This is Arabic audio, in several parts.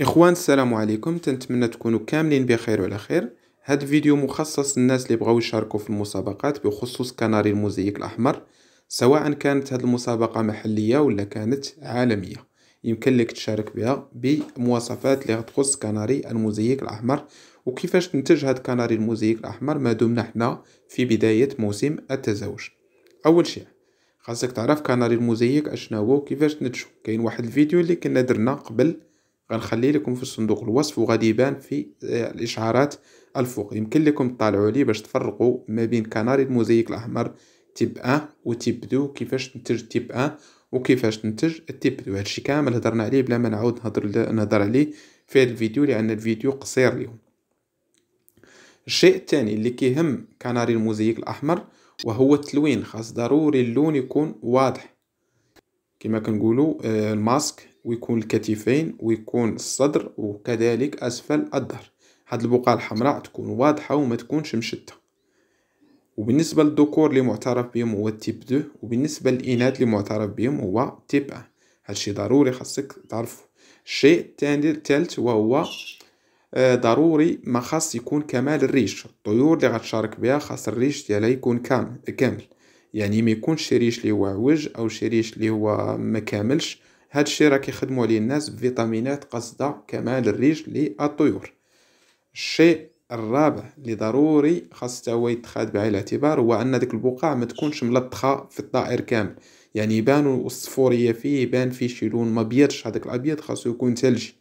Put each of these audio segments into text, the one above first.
اخوان السلام عليكم تنتمنى تكونوا كاملين بخير وعلى خير هاد الفيديو مخصص للناس اللي بغاو يشاركوا في المسابقات بخصوص كناري الموزيك الاحمر سواء كانت هاد المسابقه محليه ولا كانت عالميه يمكن لك تشارك بها بمواصفات اللي تخص كناري الموزيك الاحمر وكيفاش تنتج هاد كناري الموزيك الاحمر ما دمنا حنا في بدايه موسم التزاوج اول شيء خاصك تعرف كناري الموزيك اشناهو هو وكيفاش تنتجو كاين واحد الفيديو اللي كنا درنا قبل غنخلي لكم في صندوق الوصف وغادي يبان في آه، الاشعارات الفوق يمكن لكم تطالعوا عليه باش تفرقوا ما بين كناري الموزيك الاحمر تيب ان وتيب دو كيفاش تنتج تيب ان وكيفاش تنتج التيب دو هادشي كامل هضرنا عليه بلا ما نعاود نهضر نهضر عليه في هذا الفيديو لان الفيديو قصير اليوم الشيء الثاني اللي كيهم كناري الموزيك الاحمر وهو التلوين خاص ضروري اللون يكون واضح كما كنقولوا آه، الماسك ويكون الكتفين ويكون الصدر وكذلك أسفل الظهر هاد البقع الحمراء تكون واضحة وما تكونش مشده وبالنسبة للذكور اللي معترف بهم هو تيب 2 وبالنسبة للإناث اللي معترف بهم هو تيب 1 هادشي ضروري خاصك تعرفو الشيء الثاني الثالث وهو آه، ضروري ما خاص يكون كمال الريش الطيور اللي غتشارك بها خاص الريش ديالها يكون كامل كامل يعني ما يكونش ريش اللي هو عوج او شي ريش اللي هو ما كاملش هاد الشيء راه كيخدموا عليه الناس بفيتامينات قصدا كمال الريج للطيور الشيء الرابع اللي ضروري خاص هو يتخاد بعين الاعتبار هو ان ديك البقع ما تكونش ملطخه في الطائر كامل يعني يبان الصفوريه فيه يبان فيه شي لون ما بيضش هذاك الابيض خاصو يكون ثلجي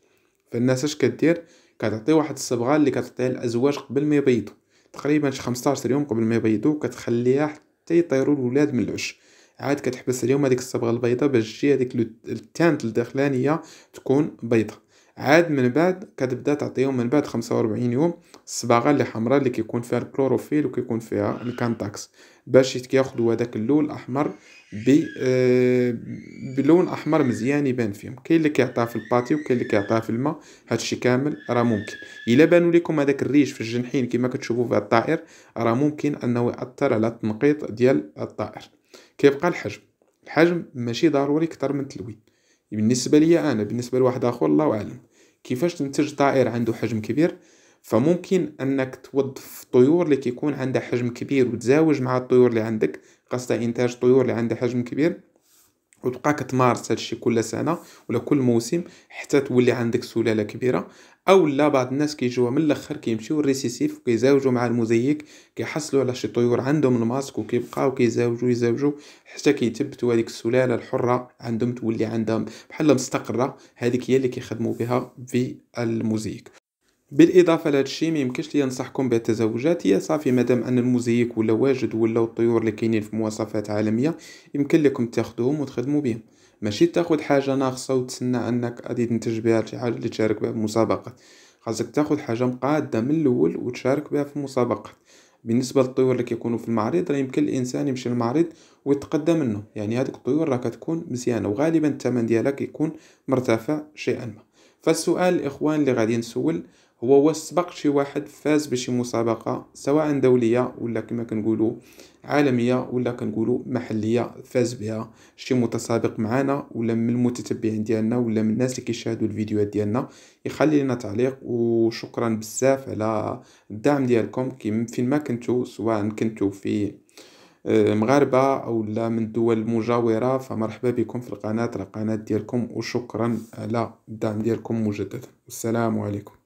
فالناس اش كدير كتعطي واحد الصبغه اللي كتعطيها الازواج قبل ما يبيضوا تقريبا شي 15 يوم قبل ما يبيضوا كتخليها حتى يطيروا الولاد من العش عاد كتحبس عليهم هذيك الصبغه البيضاء باش تجي هذيك التانت الداخلانيه تكون بيضاء عاد من بعد كتبدا تعطيهم من بعد 45 يوم الصباغه اللي حمراء اللي كيكون فيها الكلوروفيل وكيكون فيها الكانتاكس باش ياخذوا هذاك اللون الاحمر ب آه، بلون احمر مزيان يبان فيهم كاين اللي كيعطيها في الباتي وكاين اللي كيعطيها في الماء هادشي كامل راه ممكن الا بانوا لكم هذاك الريش في الجنحين كما كتشوفوا في الطائر راه ممكن انه ياثر على التنقيط ديال الطائر كيبقى الحجم الحجم ماشي ضروري اكثر من التلوين بالنسبه ليا انا بالنسبه لواحد اخر الله اعلم كيفاش تنتج طائر عنده حجم كبير فممكن انك توظف طيور اللي كيكون عندها حجم كبير وتزاوج مع الطيور اللي عندك قصد انتاج طيور اللي عندها حجم كبير وتبقى كتمارس هادشي كل سنه ولا كل موسم حتى تولي عندك سلاله كبيره او لا بعض الناس كيجيو من الاخر كيمشيو الريسيسيف كيزاوجوا مع المزيك كيحصلوا على شي طيور عندهم الماسك وكيبقاو كيزاوجوا يزاوجوا حتى كيتبتوا هذيك السلاله الحره عندهم تولي عندهم بحال مستقره هذيك هي اللي كيخدموا بها في المزيك بالاضافه لهذا الشيء ما يمكنش لي ننصحكم بالتزاوجات هي صافي مادام ان المزيك ولا واجد ولا الطيور اللي كاينين في مواصفات عالميه يمكن لكم تاخذوهم وتخدموا بهم ماشي تاخذ حاجه ناقصه وتسنى انك غادي تنتج بها شي حاجه اللي تشارك بها في مسابقه خاصك تاخذ حاجه مقاده من الاول وتشارك بها في مسابقه بالنسبه للطيور اللي كيكونوا في المعرض راه يمكن الانسان يمشي للمعرض ويتقدى منه يعني هذوك الطيور راه كتكون مزيانه وغالبا الثمن ديالها كيكون مرتفع شيئا ما فالسؤال الاخوان اللي غادي نسول هو واش سبق شي واحد فاز بشي مسابقه سواء دوليه ولا كما كنقولو عالميه ولا كنقولو محليه فاز بها شي متسابق معنا ولا من المتتبعين ديالنا ولا من الناس اللي كيشاهدوا الفيديوهات ديالنا يخلي لنا تعليق وشكرا بزاف على الدعم ديالكم فين ما كنتو سواء كنتو في آه، مغاربة أو لا من الدول المجاورة فمرحبا بكم في القناة القناة ديالكم وشكرا على الدعم ديالكم مجددا والسلام عليكم